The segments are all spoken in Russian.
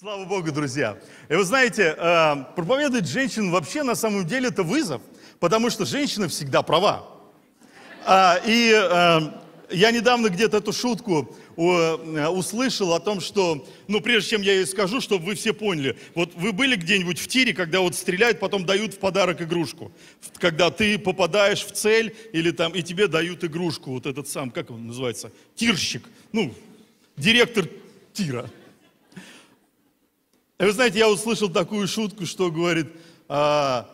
Слава Богу, друзья. И вы знаете, э, проповедовать женщин вообще на самом деле это вызов, потому что женщина всегда права. А, и э, я недавно где-то эту шутку э, услышал о том, что, ну, прежде чем я ей скажу, чтобы вы все поняли, вот вы были где-нибудь в тире, когда вот стреляют, потом дают в подарок игрушку, когда ты попадаешь в цель или там, и тебе дают игрушку, вот этот сам, как он называется, тирщик, ну, директор тира. Вы знаете, я услышал такую шутку, что говорит, а,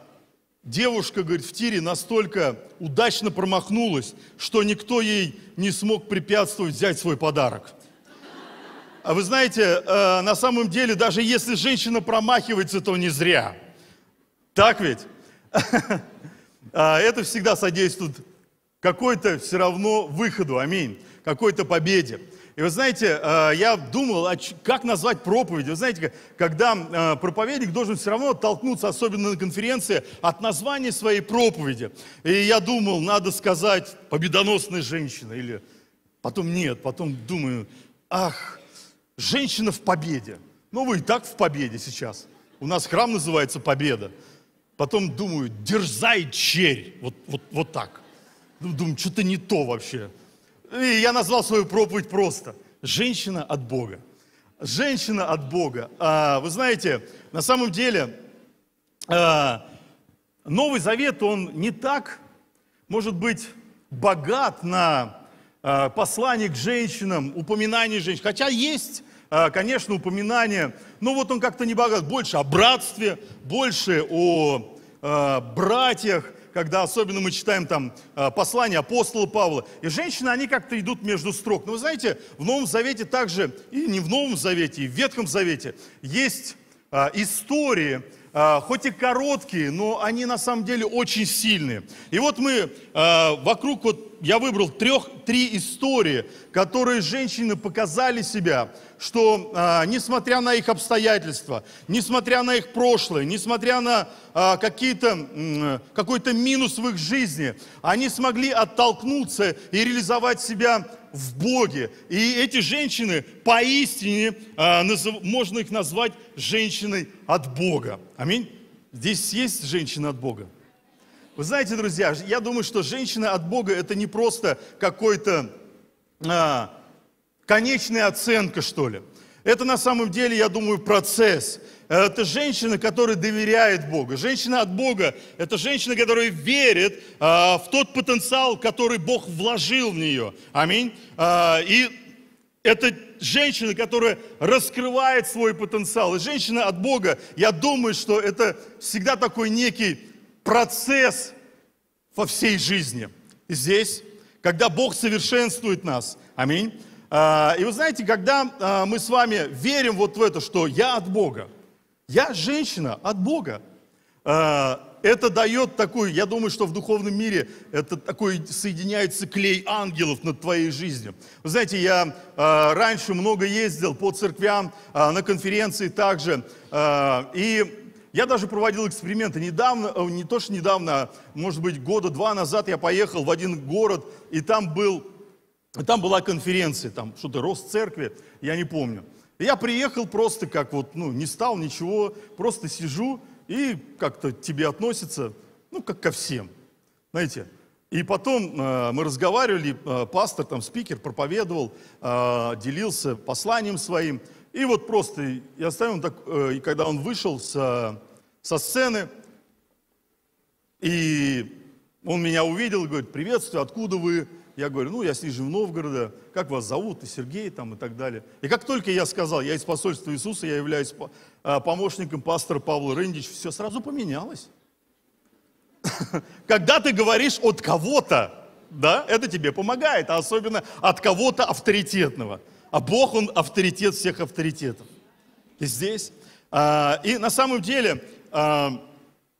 девушка, говорит, в тире настолько удачно промахнулась, что никто ей не смог препятствовать взять свой подарок. А вы знаете, а, на самом деле, даже если женщина промахивается, то не зря. Так ведь? А, это всегда содействует какой-то все равно выходу, аминь, какой-то победе. И вы знаете, э, я думал, а как назвать проповедь. Вы знаете, когда э, проповедник должен все равно толкнуться, особенно на конференции, от названия своей проповеди. И я думал, надо сказать «Победоносная женщина» или потом нет, потом думаю, ах, женщина в победе. Ну вы и так в победе сейчас. У нас храм называется «Победа». Потом думаю, дерзай черь. Вот, вот, вот так. Ну, думаю, что-то не то вообще. И я назвал свою проповедь просто. Женщина от Бога. Женщина от Бога. А, вы знаете, на самом деле, а, Новый Завет, он не так, может быть, богат на а, послание к женщинам, упоминание женщин. Хотя есть а, конечно, упоминание, но вот он как-то не богат, больше о братстве, больше о э, братьях, когда особенно мы читаем там а, послание апостола Павла. И женщины, они как-то идут между строк. Но вы знаете, в Новом Завете также, и не в Новом Завете, и в Ветхом Завете, есть а, истории, а, хоть и короткие, но они на самом деле очень сильные. И вот мы а, вокруг, вот я выбрал трех, три истории, которые женщины показали себя, что а, несмотря на их обстоятельства, несмотря на их прошлое, несмотря на какие-то, какой-то минус в их жизни, они смогли оттолкнуться и реализовать себя в Боге. И эти женщины поистине, а, можно их назвать женщиной от Бога. Аминь. Здесь есть женщина от Бога. Вы знаете, друзья, я думаю, что женщина от Бога это не просто какой-то а, конечная оценка, что ли. Это на самом деле, я думаю, процесс. Э, это женщина, которая доверяет Богу. Женщина от Бога – это женщина, которая верит а, в тот потенциал, который Бог вложил в нее. Аминь. А, и это женщина, которая раскрывает свой потенциал. И женщина от Бога, я думаю, что это всегда такой некий процесс во всей жизни. И здесь, когда Бог совершенствует нас, аминь, а, и вы знаете, когда а, мы с вами верим вот в это, что я от Бога, я женщина от Бога, а, это дает такую, я думаю, что в духовном мире это такой соединяется клей ангелов над твоей жизнью. Вы знаете, я раньше много ездил по церквям, на конференции также, и я даже проводил эксперименты. Недавно, э, не то что недавно, может быть, года два назад я поехал в один город, и там был там была конференция, там что-то рост церкви, я не помню. я приехал просто как вот, ну, не стал ничего, просто сижу и как-то тебе относится, ну, как ко всем, знаете. И потом э, мы разговаривали, э, пастор, там, спикер проповедовал, э, делился посланием своим. И вот просто я оставил так, э, и когда он вышел со, со сцены, и он меня увидел, говорит, приветствую, откуда вы? я говорю, ну, я с в Новгороде, как вас зовут, и Сергей там и так далее. И как только я сказал, я из посольства Иисуса, я являюсь а, помощником пастора Павла Рындич, все сразу поменялось. Когда ты говоришь от кого-то, да, это тебе помогает, а особенно от кого-то авторитетного. А Бог, Он авторитет всех авторитетов. И здесь. А, и на самом деле, а,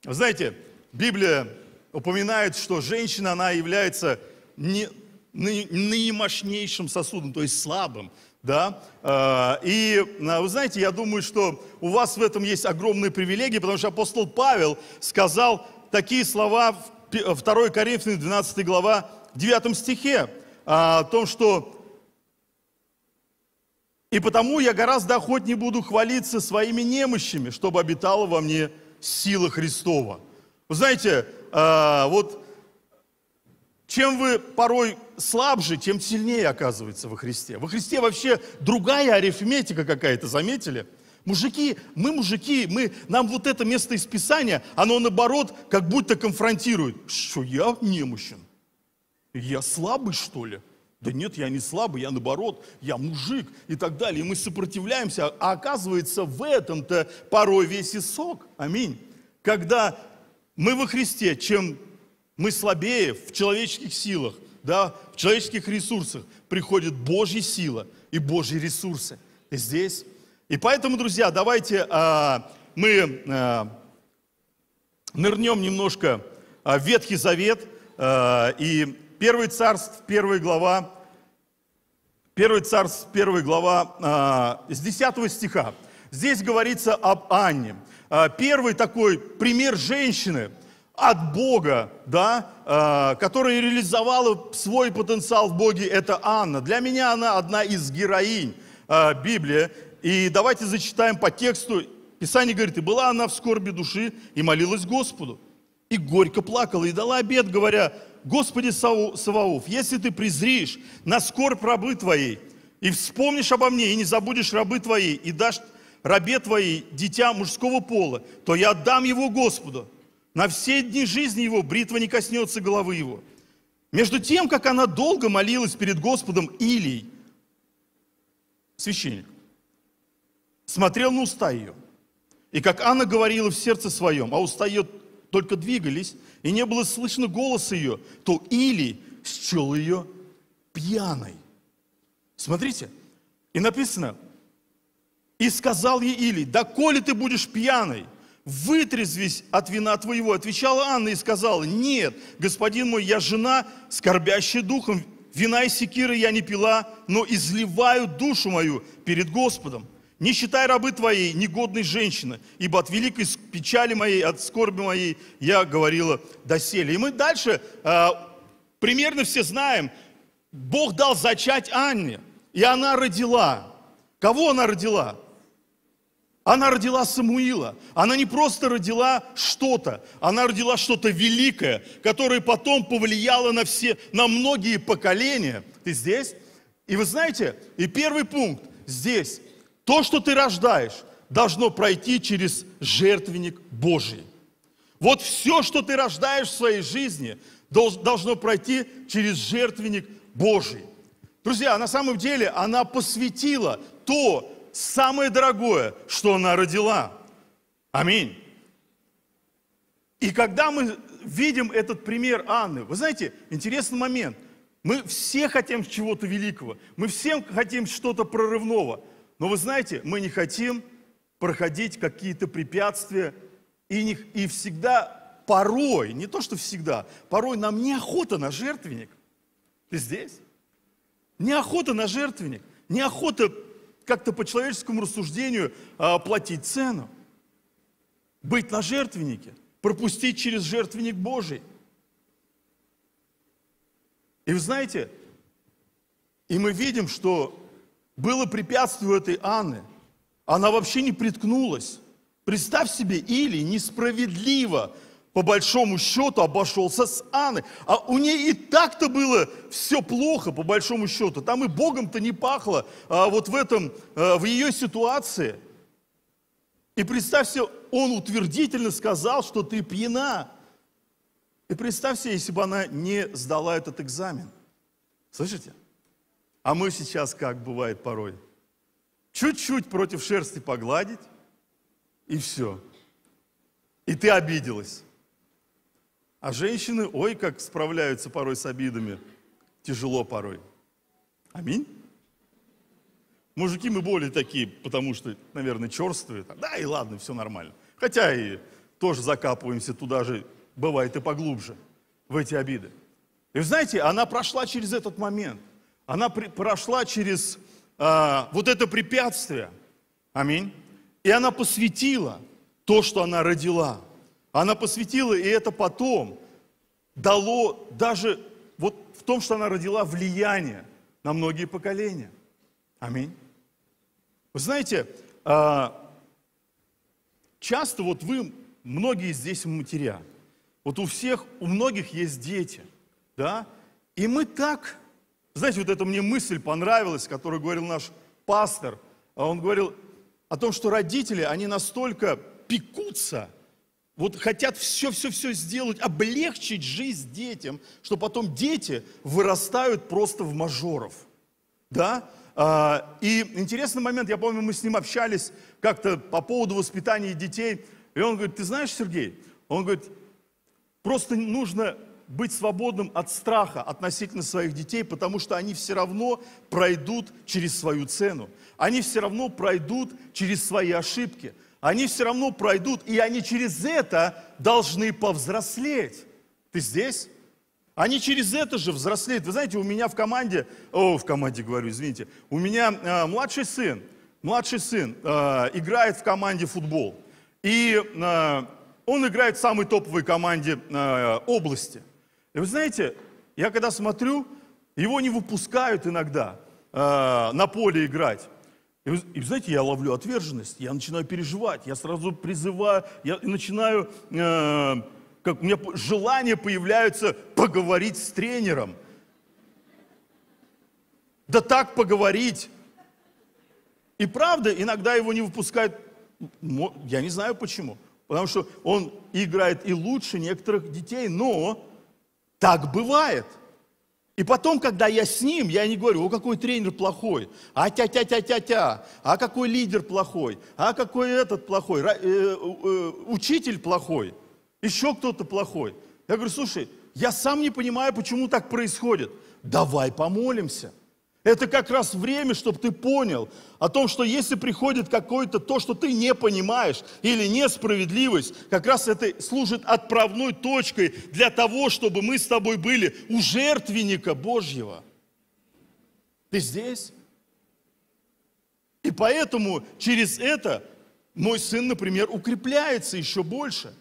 знаете, Библия упоминает, что женщина, она является не, наимощнейшим сосудом, то есть слабым. Да? А, и а, вы знаете, я думаю, что у вас в этом есть огромные привилегии, потому что апостол Павел сказал такие слова в 2 Коринфянам 12 глава 9 стихе а, о том, что «И потому я гораздо охотнее буду хвалиться своими немощами, чтобы обитала во мне сила Христова». Вы знаете, вот чем вы порой слабже, тем сильнее оказывается во Христе. Во Христе вообще другая арифметика какая-то, заметили? Мужики, мы мужики, мы, нам вот это место из Писания, оно наоборот как будто конфронтирует. Что я немощен? Я слабый, что ли? Да нет, я не слабый, я наоборот, я мужик и так далее. И мы сопротивляемся, а оказывается в этом-то порой весь и сок. Аминь. Когда мы во Христе, чем мы слабее в человеческих силах, да, в человеческих ресурсах. Приходит Божья сила и Божьи ресурсы здесь. И поэтому, друзья, давайте а, мы а, нырнем немножко а, в Ветхий Завет а, и Первый Царств, первая глава, Первый Царств, первая глава а, с 10 стиха. Здесь говорится об Анне. А, первый такой пример женщины – от Бога, да, э, которая реализовала свой потенциал в Боге, это Анна. Для меня она одна из героинь э, Библии. И давайте зачитаем по тексту. Писание говорит, и была она в скорби души и молилась Господу. И горько плакала, и дала обед, говоря, Господи Саваоф, если ты презришь на скорбь рабы твоей, и вспомнишь обо мне, и не забудешь рабы твоей и дашь рабе твоей дитя мужского пола, то я отдам его Господу, на все дни жизни его бритва не коснется головы его. Между тем, как она долго молилась перед Господом, Илий, священник, смотрел на уста ее. И как Анна говорила в сердце своем, а уста ее только двигались, и не было слышно голоса ее, то Илий счел ее пьяной. Смотрите, и написано, и сказал ей Илий, да коли ты будешь пьяной, вытрезвись от вина твоего. Отвечала Анна и сказала, нет, господин мой, я жена, скорбящая духом, вина и секиры я не пила, но изливаю душу мою перед Господом. Не считай рабы твоей, негодной женщины, ибо от великой печали моей, от скорби моей я говорила доселе. И мы дальше э, примерно все знаем, Бог дал зачать Анне, и она родила. Кого она родила? Она родила Самуила. Она не просто родила что-то, она родила что-то великое, которое потом повлияло на все, на многие поколения. Ты здесь? И вы знаете, и первый пункт здесь. То, что ты рождаешь, должно пройти через жертвенник Божий. Вот все, что ты рождаешь в своей жизни, должно пройти через жертвенник Божий. Друзья, на самом деле она посвятила то, самое дорогое, что она родила. Аминь. И когда мы видим этот пример Анны, вы знаете, интересный момент. Мы все хотим чего-то великого, мы всем хотим что-то прорывного, но вы знаете, мы не хотим проходить какие-то препятствия, и, не, и всегда, порой, не то что всегда, порой нам неохота на жертвенник. Ты здесь? Неохота на жертвенник, неохота как-то по человеческому рассуждению а, платить цену. Быть на жертвеннике, пропустить через жертвенник Божий. И вы знаете, и мы видим, что было препятствие у этой Анны. Она вообще не приткнулась. Представь себе, Или несправедливо по большому счету обошелся с Анной. А у нее и так-то было все плохо, по большому счету. Там и Богом-то не пахло а вот в этом, э, в ее ситуации. И представь себе, он утвердительно сказал, что ты пьяна. И представь себе, если бы она не сдала этот экзамен. Слышите? А мы сейчас, как бывает порой, чуть-чуть против шерсти погладить, и все. И ты обиделась. А женщины, ой, как справляются порой с обидами. Тяжело порой. Аминь. Мужики мы более такие, потому что, наверное, черствые. Да и ладно, все нормально. Хотя и тоже закапываемся туда же, бывает и поглубже, в эти обиды. И вы знаете, она прошла через этот момент. Она при, прошла через э, вот это препятствие. Аминь. И она посвятила то, что она родила. Она посвятила, и это потом дало даже вот в том, что она родила влияние на многие поколения. Аминь. Вы знаете, а, часто вот вы, многие здесь матеря, вот у всех, у многих есть дети, да, и мы так, знаете, вот эта мне мысль понравилась, которую говорил наш пастор, он говорил о том, что родители, они настолько пекутся – вот хотят все-все-все сделать, облегчить жизнь детям, что потом дети вырастают просто в мажоров. Да? А, и интересный момент, я помню, мы с ним общались как-то по поводу воспитания детей. И он говорит, ты знаешь, Сергей, он говорит, просто нужно быть свободным от страха относительно своих детей, потому что они все равно пройдут через свою цену. Они все равно пройдут через свои ошибки они все равно пройдут, и они через это должны повзрослеть. Ты здесь? Они через это же взрослеют. Вы знаете, у меня в команде, о, в команде говорю, извините, у меня э, младший сын, младший сын э, играет в команде футбол. И э, он играет в самой топовой команде э, области. И вы знаете, я когда смотрю, его не выпускают иногда э, на поле играть. И и знаете, я ловлю отверженность, я начинаю переживать, я сразу призываю, я начинаю, э, как у меня желание появляется поговорить с тренером. Да так поговорить. И правда, иногда его не выпускают, я не знаю почему. Потому что он играет и лучше некоторых детей, но так бывает – и потом, когда я с ним, я не говорю, о, какой тренер плохой, а тя тя тя тя тя а какой лидер плохой, а какой этот плохой, э, э, учитель плохой, еще кто-то плохой. Я говорю, слушай, я сам не понимаю, почему так происходит. Давай помолимся. Это как раз время, чтобы ты понял о том, что если приходит какое-то то, что ты не понимаешь, или несправедливость, как раз это служит отправной точкой для того, чтобы мы с тобой были у жертвенника Божьего. Ты здесь? И поэтому через это мой сын, например, укрепляется еще больше.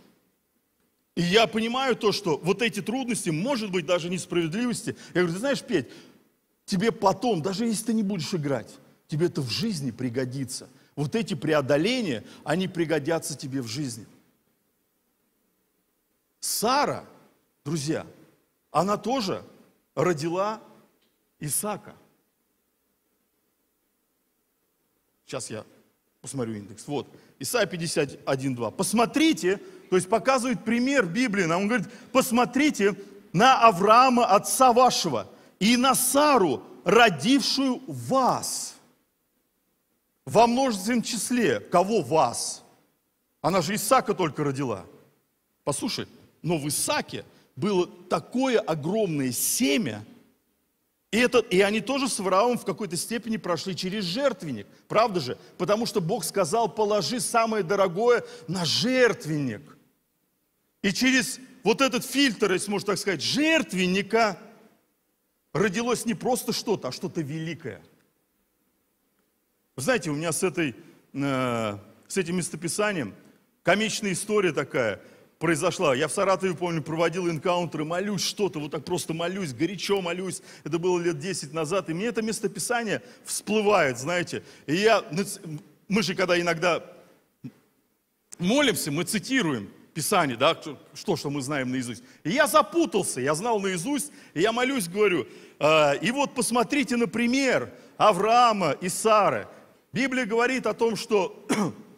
И я понимаю то, что вот эти трудности, может быть, даже несправедливости. Я говорю, ты знаешь, Петь, тебе потом, даже если ты не будешь играть, тебе это в жизни пригодится. Вот эти преодоления, они пригодятся тебе в жизни. Сара, друзья, она тоже родила Исака. Сейчас я посмотрю индекс. Вот, Исайя 51.2. Посмотрите, то есть показывает пример Библии. Нам он говорит, посмотрите на Авраама, отца вашего, и на Сару, родившую вас. Во множественном числе. Кого вас? Она же Исака только родила. Послушай, но в Исаке было такое огромное семя, и, это, и они тоже с Вараамом в какой-то степени прошли через жертвенник. Правда же? Потому что Бог сказал, положи самое дорогое на жертвенник. И через вот этот фильтр, если можно так сказать, жертвенника – родилось не просто что-то, а что-то великое. знаете, у меня с, этой, э, с этим местописанием комичная история такая произошла. Я в Саратове, помню, проводил инкаунтеры, молюсь что-то, вот так просто молюсь, горячо молюсь. Это было лет 10 назад, и мне это местописание всплывает, знаете. И я, мы же когда иногда молимся, мы цитируем. Писание, да, что, что мы знаем наизусть. И я запутался, я знал наизусть, и я молюсь, говорю, э, и вот посмотрите, например, Авраама и Сары. Библия говорит о том, что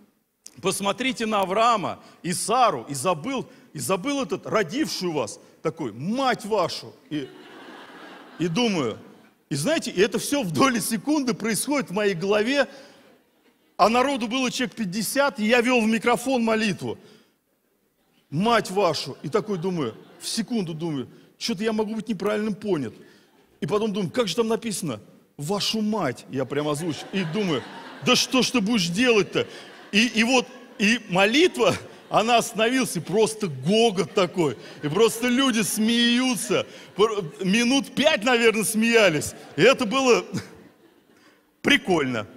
посмотрите на Авраама и Сару, и забыл, и забыл этот родившую вас, такой, мать вашу. И, и думаю, и знаете, и это все в доли секунды происходит в моей голове, а народу было человек 50, и я вел в микрофон молитву мать вашу. И такой думаю, в секунду думаю, что-то я могу быть неправильным понят. И потом думаю, как же там написано? Вашу мать, я прямо озвучу. И думаю, да что ж ты будешь делать-то? И, и вот, и молитва, она остановилась, и просто гогот такой. И просто люди смеются. Минут пять, наверное, смеялись. И это было прикольно.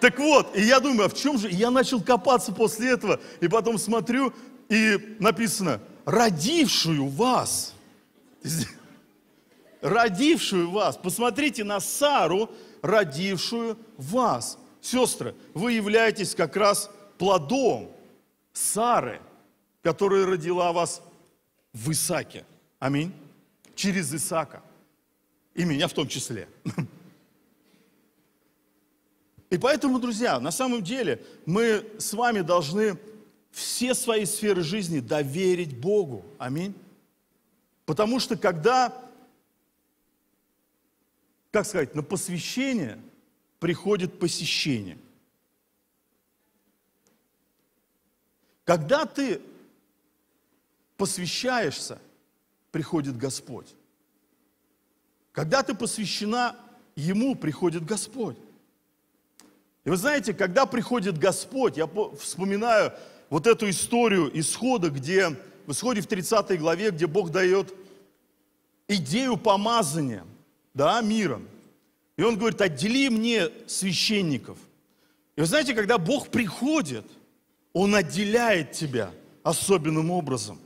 Так вот, и я думаю, а в чем же? И я начал копаться после этого, и потом смотрю, и написано, родившую вас. Родившую вас. Посмотрите на Сару, родившую вас. Сестры, вы являетесь как раз плодом Сары, которая родила вас в Исаке. Аминь. Через Исака. И меня в том числе. И поэтому, друзья, на самом деле мы с вами должны все свои сферы жизни доверить Богу. Аминь. Потому что когда, как сказать, на посвящение приходит посещение. Когда ты посвящаешься, приходит Господь. Когда ты посвящена Ему, приходит Господь. И вы знаете, когда приходит Господь, я вспоминаю вот эту историю исхода, где в исходе в 30 главе, где Бог дает идею помазания да, мира. И он говорит, отдели мне священников. И вы знаете, когда Бог приходит, Он отделяет тебя особенным образом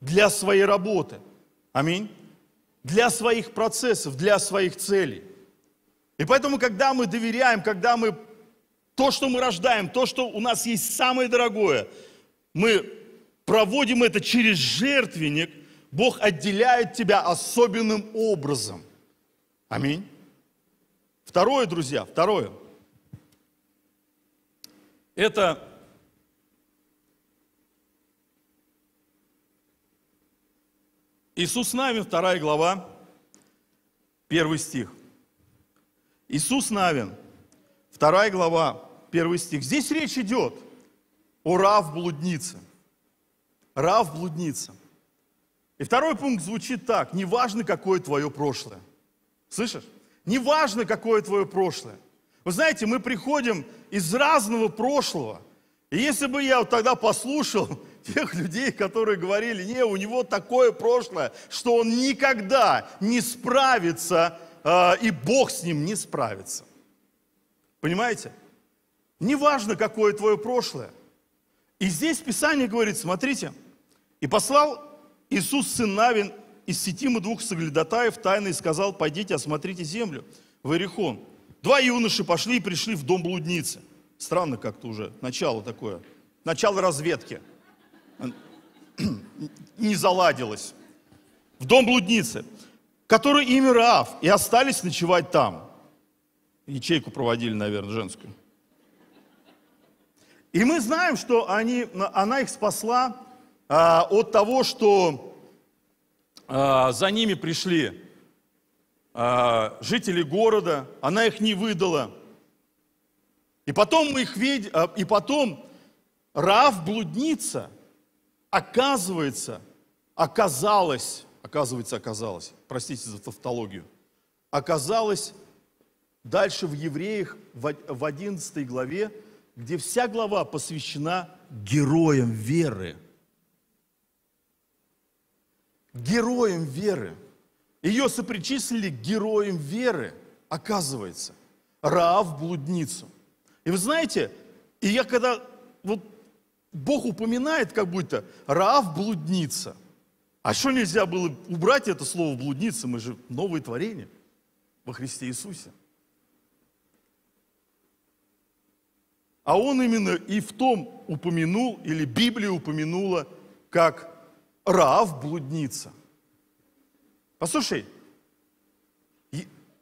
для своей работы. Аминь. Для своих процессов, для своих целей. И поэтому, когда мы доверяем, когда мы то, что мы рождаем, то, что у нас есть самое дорогое, мы проводим это через жертвенник, Бог отделяет тебя особенным образом. Аминь. Второе, друзья, второе. Это Иисус с нами, вторая глава, первый стих. Иисус Навин, вторая глава, первый стих. Здесь речь идет о Рав блуднице. Рав блудница. И второй пункт звучит так. Неважно, какое твое прошлое. Слышишь? Неважно, какое твое прошлое. Вы знаете, мы приходим из разного прошлого. И если бы я вот тогда послушал тех людей, которые говорили, не, у него такое прошлое, что он никогда не справится, э, и Бог с ним не справится. Понимаете? Неважно, какое твое прошлое. И здесь Писание говорит, смотрите, «И послал Иисус, сын Навин, из Сетима двух соглядатаев тайно и сказал, пойдите, осмотрите землю в Иерихон. Два юноши пошли и пришли в дом блудницы. Странно как-то уже, начало такое, начало разведки. Не заладилось. В дом блудницы, который имя Раав, и остались ночевать там. Ячейку проводили, наверное, женскую. И мы знаем, что они, она их спасла а, от того, что а, за ними пришли а, жители города, она их не выдала. И потом мы их видим, а, и потом Раф блудница, оказывается, оказалась, оказывается, оказалась, простите за тавтологию, оказалась дальше в Евреях в 11 главе где вся глава посвящена героям веры. Героям веры. Ее сопричислили к героям веры, оказывается. Раав блудницу. И вы знаете, и я когда вот Бог упоминает как будто Раав блудница. А что нельзя было убрать это слово блудница? Мы же новые творения во Христе Иисусе. А он именно и в том упомянул, или Библия упомянула, как Раав блудница. Послушай,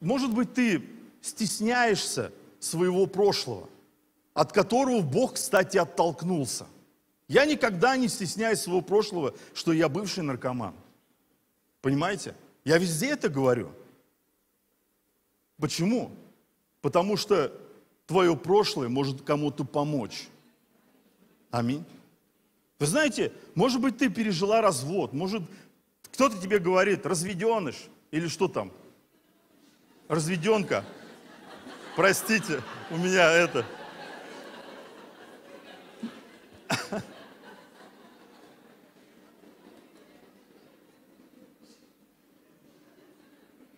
может быть, ты стесняешься своего прошлого, от которого Бог, кстати, оттолкнулся. Я никогда не стесняюсь своего прошлого, что я бывший наркоман. Понимаете? Я везде это говорю. Почему? Потому что твое прошлое может кому-то помочь. Аминь. Вы знаете, может быть, ты пережила развод, может, кто-то тебе говорит, разведеныш, или что там? Разведенка. Простите, у меня это.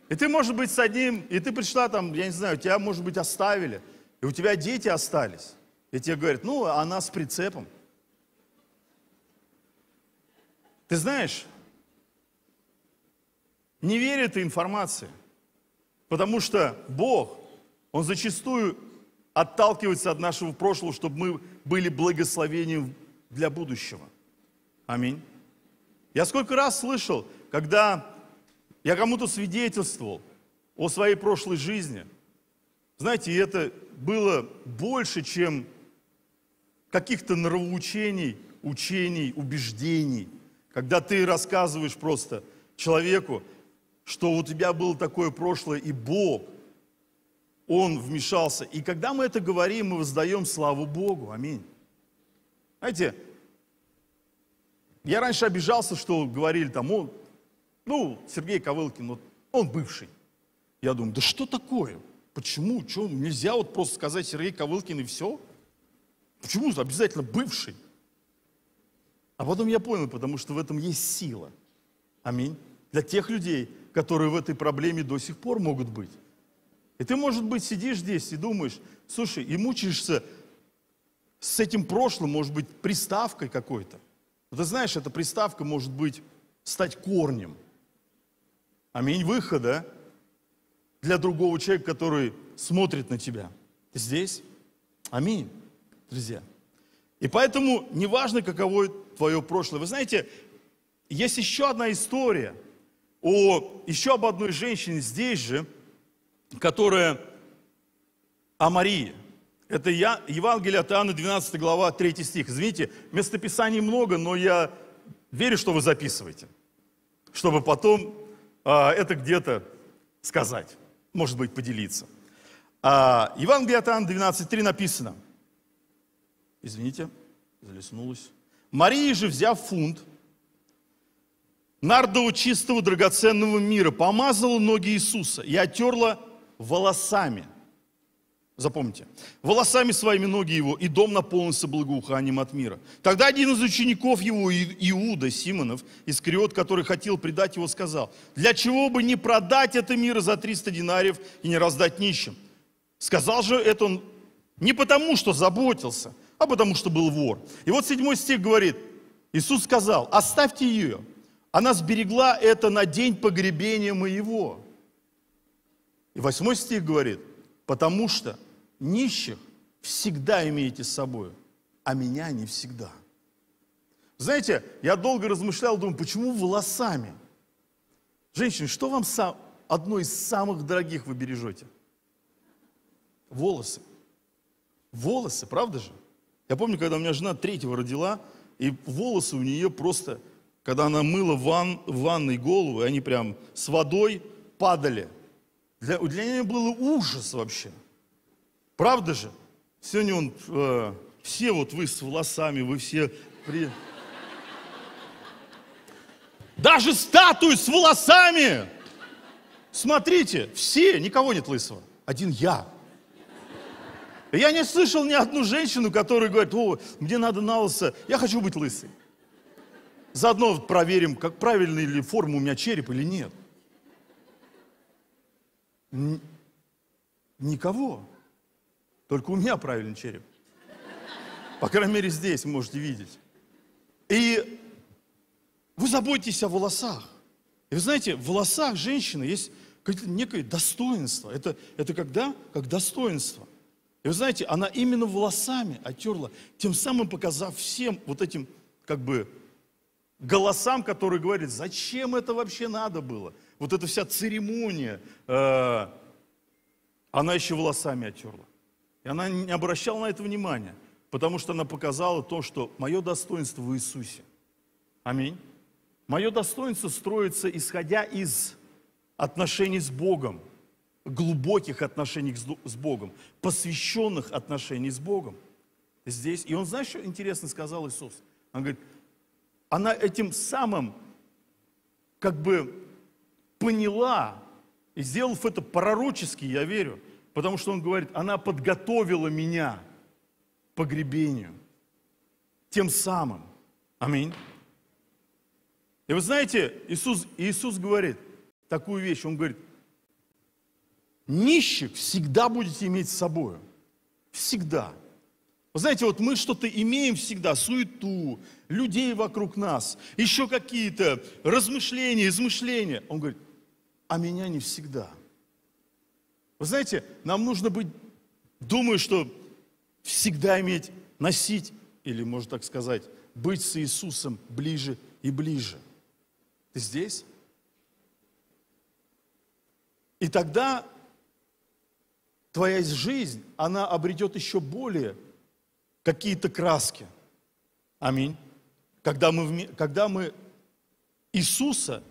И ты, может быть, с одним, и ты пришла там, я не знаю, тебя, может быть, оставили – и у тебя дети остались, и тебе говорят, ну, она с прицепом. Ты знаешь, не верь этой информации, потому что Бог, Он зачастую отталкивается от нашего прошлого, чтобы мы были благословением для будущего. Аминь. Я сколько раз слышал, когда я кому-то свидетельствовал о своей прошлой жизни – знаете, это было больше, чем каких-то нравоучений, учений, убеждений. Когда ты рассказываешь просто человеку, что у тебя было такое прошлое, и Бог, Он вмешался. И когда мы это говорим, мы воздаем славу Богу. Аминь. Знаете, я раньше обижался, что говорили там, он, ну, Сергей Ковылкин, вот, он бывший. Я думаю, да что такое? Почему? Че, нельзя вот просто сказать Сергей Ковылкин и все? Почему обязательно бывший? А потом я понял, потому что в этом есть сила. Аминь. Для тех людей, которые в этой проблеме до сих пор могут быть. И ты, может быть, сидишь здесь и думаешь, слушай, и мучаешься с этим прошлым, может быть, приставкой какой-то. Но ты знаешь, эта приставка может быть стать корнем. Аминь выхода для другого человека, который смотрит на тебя здесь. Аминь, друзья. И поэтому неважно, каково твое прошлое. Вы знаете, есть еще одна история о еще об одной женщине здесь же, которая о Марии. Это я, Евангелие от Иоанна, 12 глава, 3 стих. Извините, местописаний много, но я верю, что вы записываете, чтобы потом а, это где-то сказать может быть, поделиться. А Евангелие от Иоанна 12.3 написано. Извините, залеснулась. Мария же, взяв фунт, нардового чистого драгоценного мира, помазала ноги Иисуса и отерла волосами – Запомните. «Волосами своими ноги его, и дом наполнился благоуханием от мира». Тогда один из учеников его, Иуда Симонов, Искариот, который хотел предать его, сказал, «Для чего бы не продать это мир за 300 динариев и не раздать нищим?» Сказал же это он не потому, что заботился, а потому, что был вор. И вот седьмой стих говорит, Иисус сказал, «Оставьте ее, она сберегла это на день погребения моего». И восьмой стих говорит, «Потому что нищих всегда имеете с собой, а меня не всегда. Знаете, я долго размышлял, думаю, почему волосами? Женщины, что вам сам, одно из самых дорогих вы бережете? Волосы. Волосы, правда же? Я помню, когда у меня жена третьего родила, и волосы у нее просто, когда она мыла ван, в ванной голову, они прям с водой падали. Для, для нее был ужас вообще. Правда же? Сегодня он, э, все вот вы с волосами, вы все при... Даже статуи с волосами! Смотрите, все, никого нет лысого. Один я. Я не слышал ни одну женщину, которая говорит, о, мне надо на лысо, я хочу быть лысой. Заодно проверим, как правильная ли форма у меня череп или нет. Н- никого. Только у меня правильный череп. По крайней мере, здесь можете видеть. И вы заботитесь о волосах. И вы знаете, в волосах женщины есть некое достоинство. Это, это когда? Как достоинство. И вы знаете, она именно волосами оттерла, тем самым показав всем вот этим, как бы, голосам, которые говорят, зачем это вообще надо было? Вот эта вся церемония, э, она еще волосами оттерла. И она не обращала на это внимания, потому что она показала то, что мое достоинство в Иисусе. Аминь. Мое достоинство строится, исходя из отношений с Богом, глубоких отношений с Богом, посвященных отношений с Богом. Здесь, и он, знаешь, что интересно сказал Иисус? Он говорит, она этим самым как бы поняла, и сделав это пророчески, я верю, Потому что он говорит, она подготовила меня к погребению. Тем самым. Аминь. И вы знаете, Иисус, Иисус говорит такую вещь. Он говорит, нищих всегда будете иметь с собой. Всегда. Вы знаете, вот мы что-то имеем всегда, суету, людей вокруг нас, еще какие-то размышления, измышления. Он говорит, а меня не всегда – вы знаете, нам нужно быть, думаю, что всегда иметь, носить, или, можно так сказать, быть с Иисусом ближе и ближе. Ты здесь? И тогда твоя жизнь, она обретет еще более какие-то краски. Аминь. Когда мы, когда мы Иисуса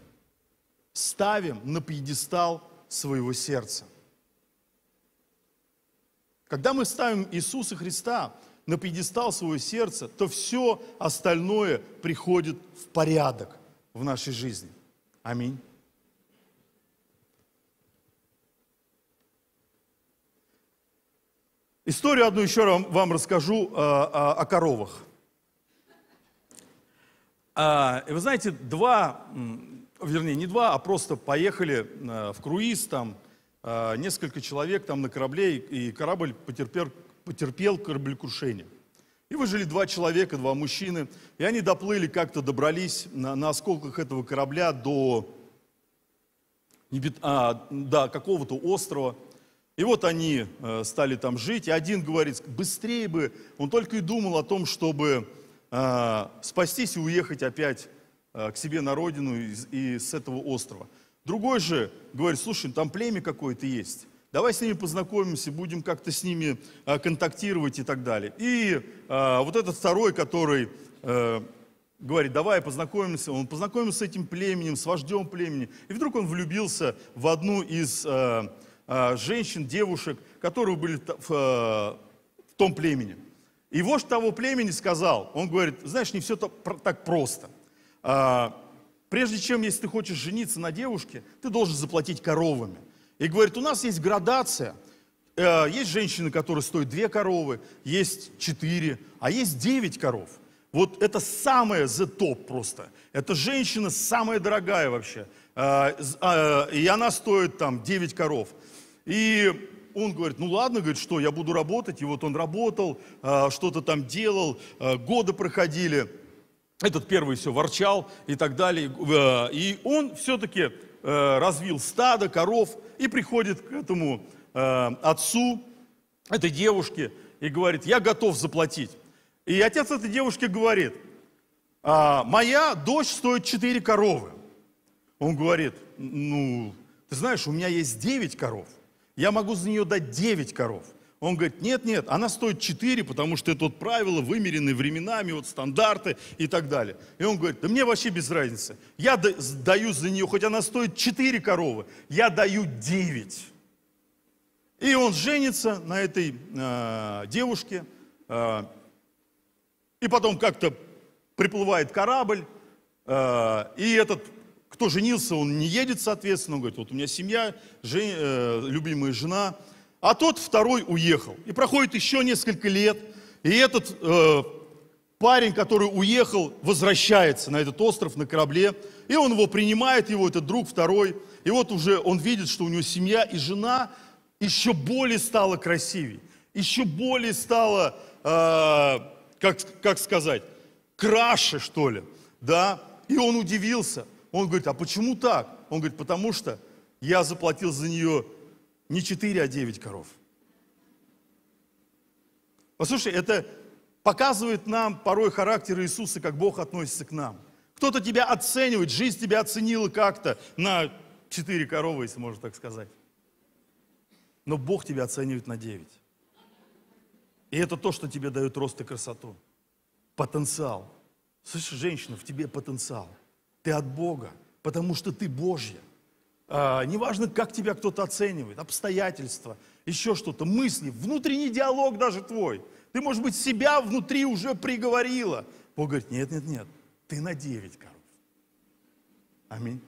ставим на пьедестал своего сердца. Когда мы ставим Иисуса Христа на пьедестал своего сердца, то все остальное приходит в порядок в нашей жизни. Аминь. Историю одну еще вам расскажу о, а, о, а, о коровах. А, вы знаете, два, вернее, не два, а просто поехали э, в круиз там, а, несколько человек там на корабле, и корабль потерпел, потерпел кораблекрушение. И выжили два человека, два мужчины, и они доплыли, как-то добрались на, на осколках этого корабля до а, да, какого-то острова. И вот они э, стали там жить, и один говорит, быстрее бы, он только и думал о том, чтобы э, спастись и уехать опять э, к себе на родину и, и с этого острова. Другой же говорит, слушай, там племя какое-то есть, давай с ними познакомимся, будем как-то с ними а, контактировать и так далее. И а, вот этот второй, который а, говорит, давай познакомимся, он познакомился с этим племенем, с вождем племени, и вдруг он влюбился в одну из а, а, женщин, девушек, которые были в, а, в том племени. И вождь того племени сказал, он говорит, знаешь, не все так просто. А, Прежде чем, если ты хочешь жениться на девушке, ты должен заплатить коровами. И говорит, у нас есть градация. Э, есть женщины, которые стоят две коровы, есть четыре, а есть девять коров. Вот это самое the top просто. Это женщина самая дорогая вообще. Э, э, и она стоит там девять коров. И он говорит, ну ладно, говорит, что, я буду работать. И вот он работал, что-то там делал, годы проходили этот первый все ворчал и так далее. И э, он все-таки э, развил стадо, коров, и приходит к этому э, отцу этой девушки и говорит, я готов заплатить. И отец этой девушки говорит, «А, моя дочь стоит 4 коровы. Он говорит, ну, ты знаешь, у меня есть 9 коров, я могу за нее дать 9 коров. Он говорит, нет, нет, она стоит 4, потому что это вот правила, вымерены временами, вот стандарты и так далее. И он говорит, да мне вообще без разницы. Я даю за нее, хоть она стоит 4 коровы, я даю 9. И он женится на этой э, девушке. Э, и потом как-то приплывает корабль. Э, и этот, кто женился, он не едет, соответственно. Он говорит, вот у меня семья, жен, э, любимая жена – а тот второй уехал. И проходит еще несколько лет, и этот э, парень, который уехал, возвращается на этот остров на корабле, и он его принимает, его этот друг второй, и вот уже он видит, что у него семья и жена еще более стала красивей, еще более стала, э, как, как сказать, краше, что ли, да, и он удивился. Он говорит, а почему так? Он говорит, потому что я заплатил за нее не 4, а 9 коров. Послушай, это показывает нам порой характер Иисуса, как Бог относится к нам. Кто-то тебя оценивает, жизнь тебя оценила как-то на 4 коровы, если можно так сказать. Но Бог тебя оценивает на 9. И это то, что тебе дает рост и красоту. Потенциал. Слышишь, женщина, в тебе потенциал. Ты от Бога, потому что ты Божья. А, неважно, как тебя кто-то оценивает, обстоятельства, еще что-то, мысли, внутренний диалог даже твой. Ты, может быть, себя внутри уже приговорила. Бог говорит, нет, нет, нет, ты на 9 коров. Аминь.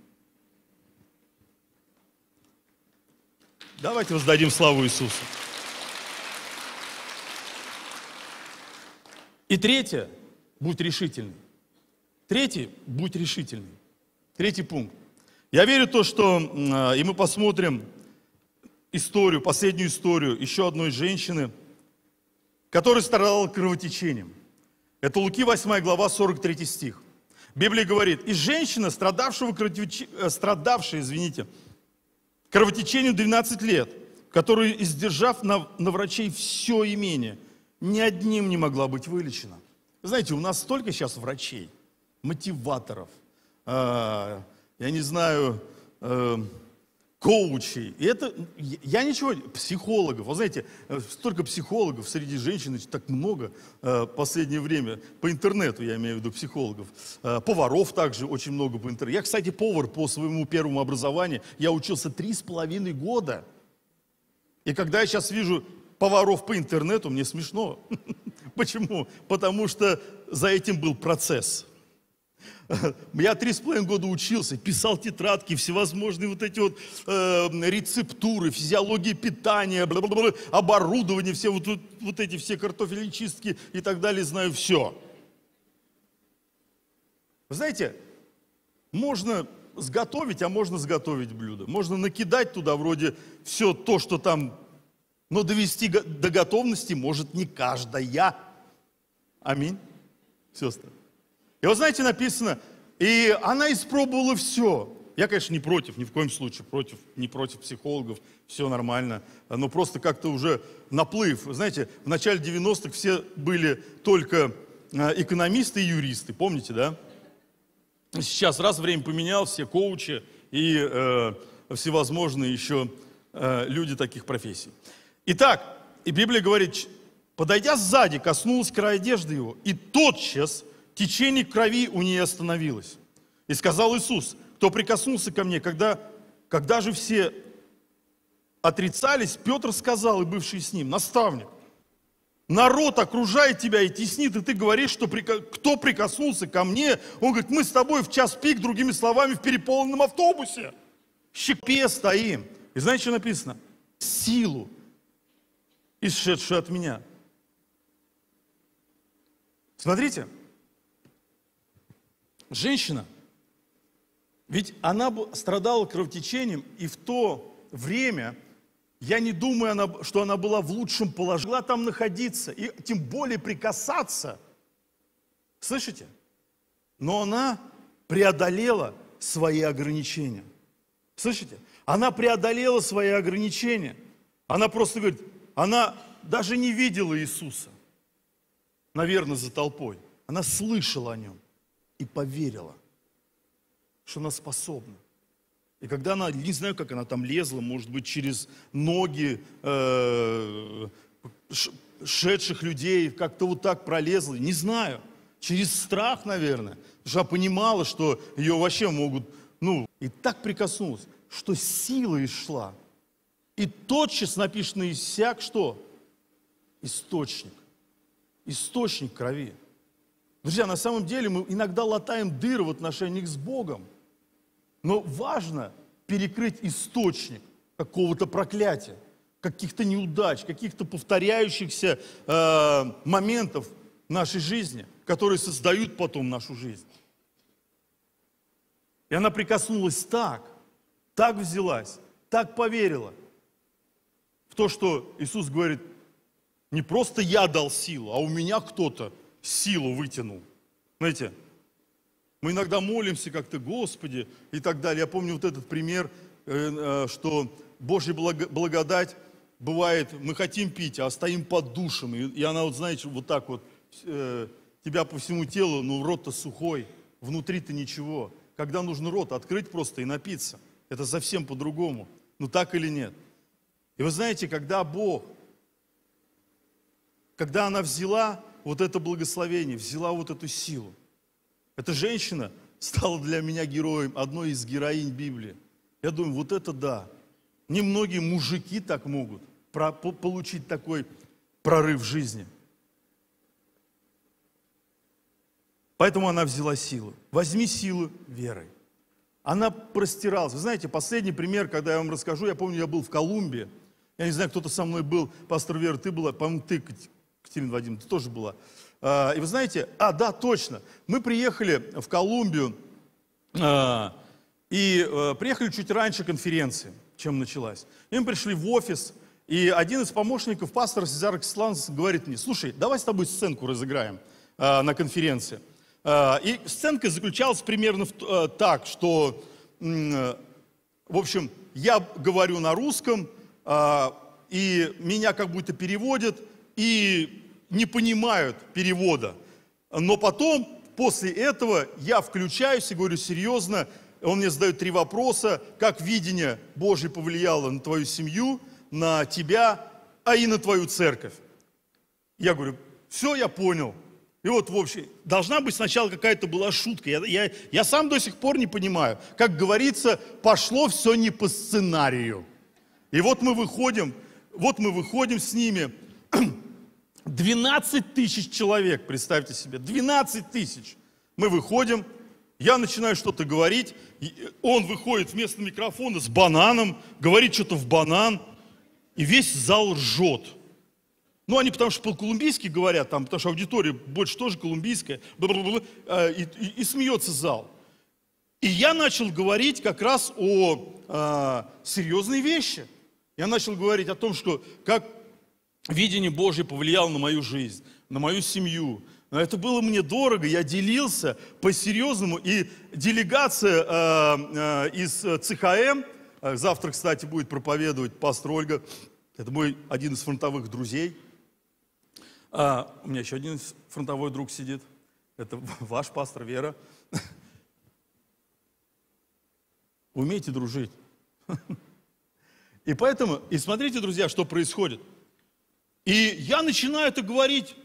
Давайте воздадим славу Иисусу. И третье, будь решительным. Третий, будь решительным. Третий пункт. Я верю в то, что, э, и мы посмотрим историю, последнюю историю еще одной женщины, которая страдала кровотечением. Это Луки 8 глава 43 стих. Библия говорит, и женщина, страдавшего кровотеч... Э, страдавшая, извините, кровотечению 12 лет, которую издержав на, на врачей все имение, ни одним не могла быть вылечена. Знаете, у нас столько сейчас врачей, мотиваторов, э, я не знаю, э, коучей. И это, я ничего, психологов, вы знаете, э, столько психологов среди женщин, так много э, последнее время, по интернету я имею в виду психологов, э, поваров также очень много по интернету. Я, кстати, повар по своему первому образованию, я учился три с половиной года. И когда я сейчас вижу поваров по интернету, мне смешно. Почему? Потому что за этим был процесс. Я три с половиной года учился, писал тетрадки, всевозможные вот эти вот э, рецептуры, физиология питания, бла -бла -бла, оборудование, все вот, вот, вот эти все картофели чистки и так далее, знаю все. Вы знаете, можно сготовить, а можно сготовить блюдо. Можно накидать туда вроде все то, что там, но довести до готовности может не каждая. Аминь, сестры. И вот знаете, написано, и она испробовала все. Я, конечно, не против, ни в коем случае против, не против психологов, все нормально. Но просто как-то уже наплыв. Знаете, в начале 90-х все были только э, экономисты и юристы, помните, да? Сейчас раз время поменял, все коучи и э, всевозможные еще э, люди таких профессий. Итак, и Библия говорит, подойдя сзади, коснулась края одежды его, и тотчас течение крови у нее остановилось. И сказал Иисус, кто прикоснулся ко мне, когда, когда же все отрицались, Петр сказал и бывший с ним, наставник, народ окружает тебя и теснит, и ты говоришь, что при, кто прикоснулся ко мне, он говорит, мы с тобой в час пик, другими словами, в переполненном автобусе, в щепе стоим. И знаете, что написано? Силу, исшедшую от меня. Смотрите, женщина, ведь она страдала кровотечением, и в то время, я не думаю, что она была в лучшем положении, могла там находиться, и тем более прикасаться. Слышите? Но она преодолела свои ограничения. Слышите? Она преодолела свои ограничения. Она просто говорит, она даже не видела Иисуса, наверное, за толпой. Она слышала о нем и поверила, что она способна. И когда она, не знаю, как она там лезла, может быть, через ноги э, шедших людей, как-то вот так пролезла, не знаю. Через страх, наверное. Потому что она понимала, что ее вообще могут, ну, и так прикоснулась, что сила шла. И тотчас написано иссяк что? Источник. Источник крови. Друзья, на самом деле мы иногда латаем дыры в отношениях с Богом. Но важно перекрыть источник какого-то проклятия, каких-то неудач, каких-то повторяющихся э, моментов нашей жизни, которые создают потом нашу жизнь. И она прикоснулась так, так взялась, так поверила в то, что Иисус говорит, не просто я дал силу, а у меня кто-то силу вытянул. Знаете, мы иногда молимся как-то, Господи, и так далее. Я помню вот этот пример, э, э, что Божья благодать бывает, мы хотим пить, а стоим под душем, и она вот, знаете, вот так вот, э, тебя по всему телу, ну рот-то сухой, внутри-то ничего. Когда нужно рот открыть просто и напиться, это совсем по-другому. Ну так или нет? И вы знаете, когда Бог, когда она взяла вот это благословение, взяла вот эту силу. Эта женщина стала для меня героем, одной из героинь Библии. Я думаю, вот это да. Немногие мужики так могут про, получить такой прорыв в жизни. Поэтому она взяла силу. Возьми силу верой. Она простиралась. Вы знаете, последний пример, когда я вам расскажу, я помню, я был в Колумбии. Я не знаю, кто-то со мной был, пастор Вера, ты была, по-моему, ты, Катерина Вадимовна, ты тоже была. А, и вы знаете, а, да, точно, мы приехали в Колумбию, а, и э, приехали чуть раньше конференции, чем началась. И мы пришли в офис, и один из помощников пастора Сезар Кисланс говорит мне, слушай, давай с тобой сценку разыграем а, на конференции. И сценка заключалась примерно в э, так, что, в общем, я говорю на русском, и меня как будто переводят, и не понимают перевода. Но потом, после этого, я включаюсь и говорю серьезно, он мне задает три вопроса, как видение Божье повлияло на твою семью, на тебя, а и на твою церковь. Я говорю, все, я понял. И вот, в общем, должна быть сначала какая-то была шутка. Я, я, я сам до сих пор не понимаю. Как говорится, пошло все не по сценарию. И вот мы выходим, вот мы выходим с ними, 12 тысяч человек, представьте себе, 12 тысяч. Мы выходим, я начинаю что-то говорить, э, он выходит вместо микрофона с бананом, говорит что-то в банан, и весь зал ржет. Ну, они потому что по-колумбийски говорят там, потому что аудитория больше тоже колумбийская, э, и, и, и смеется зал. И я начал говорить как раз о, о э, серьезной вещи. Я начал говорить о том, что как видение Божье повлияло на мою жизнь, на мою семью. Но это было мне дорого, я делился по-серьезному. И делегация э, э, из ЦХМ, э, завтра, кстати, будет проповедовать пастор Ольга, это мой один из фронтовых друзей. А, у меня еще один фронтовой друг сидит. Это ваш пастор Вера. Умейте дружить. И поэтому, и смотрите, друзья, что происходит – и я начинаю это говорить,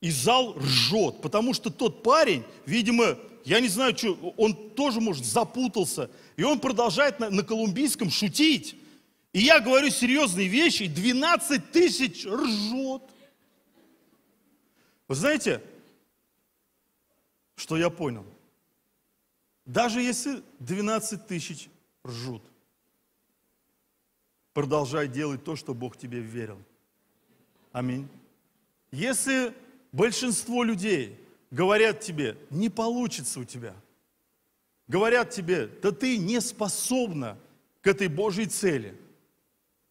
и зал ржет, потому что тот парень, видимо, я не знаю, что, он тоже, может, запутался, и он продолжает на, на колумбийском шутить. И я говорю серьезные вещи, и 12 тысяч ржет. Вы знаете, что я понял? Даже если 12 тысяч ржут, продолжай делать то, что Бог тебе верил. Аминь. Если большинство людей говорят тебе, не получится у тебя, говорят тебе, да ты не способна к этой Божьей цели,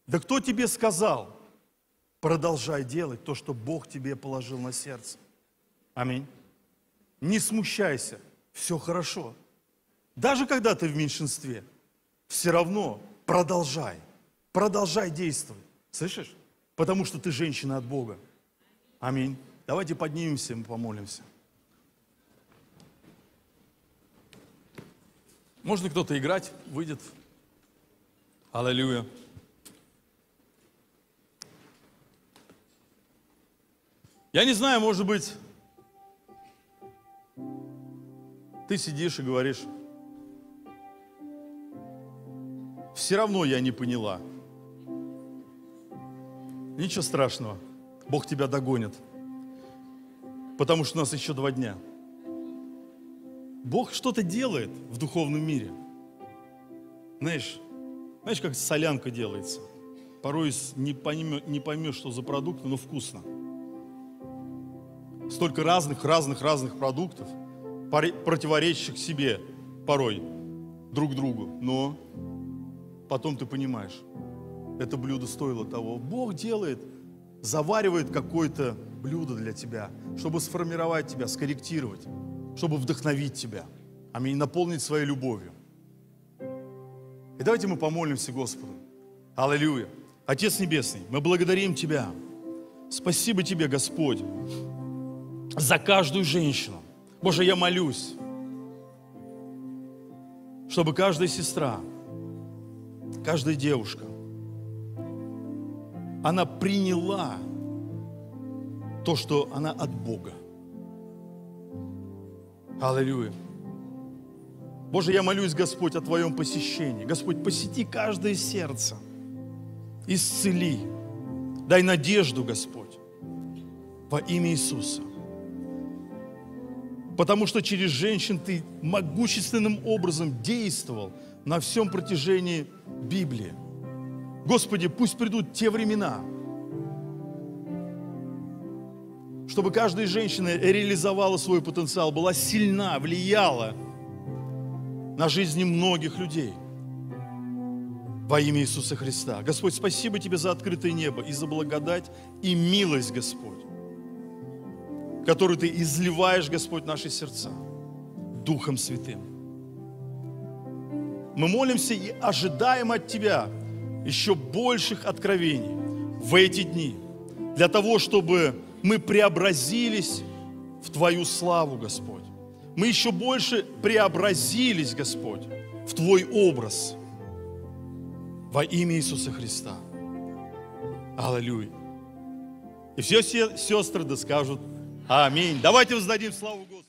да кто тебе сказал? Продолжай делать то, что Бог тебе положил на сердце. Аминь. Не смущайся, все хорошо. Даже когда ты в меньшинстве, все равно продолжай, продолжай действовать. Слышишь? потому что ты женщина от Бога. Аминь. Давайте поднимемся и помолимся. Можно кто-то играть, выйдет. Аллилуйя. Я не знаю, может быть, ты сидишь и говоришь, все равно я не поняла – Ничего страшного. Бог тебя догонит. Потому что у нас еще два дня. Бог что-то делает в духовном мире. Знаешь, знаешь, как солянка делается. Порой не поймешь, не поймешь, что за продукт, но вкусно. Столько разных, разных, разных продуктов, противоречащих себе порой друг другу. Но потом ты понимаешь, это блюдо стоило того. Бог делает, заваривает какое-то блюдо для тебя, чтобы сформировать тебя, скорректировать, чтобы вдохновить тебя, аминь, наполнить своей любовью. И давайте мы помолимся Господу. Аллилуйя. Отец Небесный, мы благодарим Тебя. Спасибо Тебе, Господь, за каждую женщину. Боже, я молюсь, чтобы каждая сестра, каждая девушка, она приняла то, что она от Бога. Аллилуйя. Боже, я молюсь, Господь, о Твоем посещении. Господь, посети каждое сердце. Исцели. Дай надежду, Господь, во имя Иисуса. Потому что через женщин Ты могущественным образом действовал на всем протяжении Библии. Господи, пусть придут те времена, чтобы каждая женщина реализовала свой потенциал, была сильна, влияла на жизни многих людей. Во имя Иисуса Христа. Господь, спасибо Тебе за открытое небо и за благодать и милость, Господь, которую Ты изливаешь, Господь, в наши сердца Духом Святым. Мы молимся и ожидаем от Тебя – еще больших откровений в эти дни, для того, чтобы мы преобразились в Твою славу, Господь. Мы еще больше преобразились, Господь, в Твой образ. Во имя Иисуса Христа. Аллилуйя. И все сестры да скажут Аминь. Давайте воздадим славу Господу.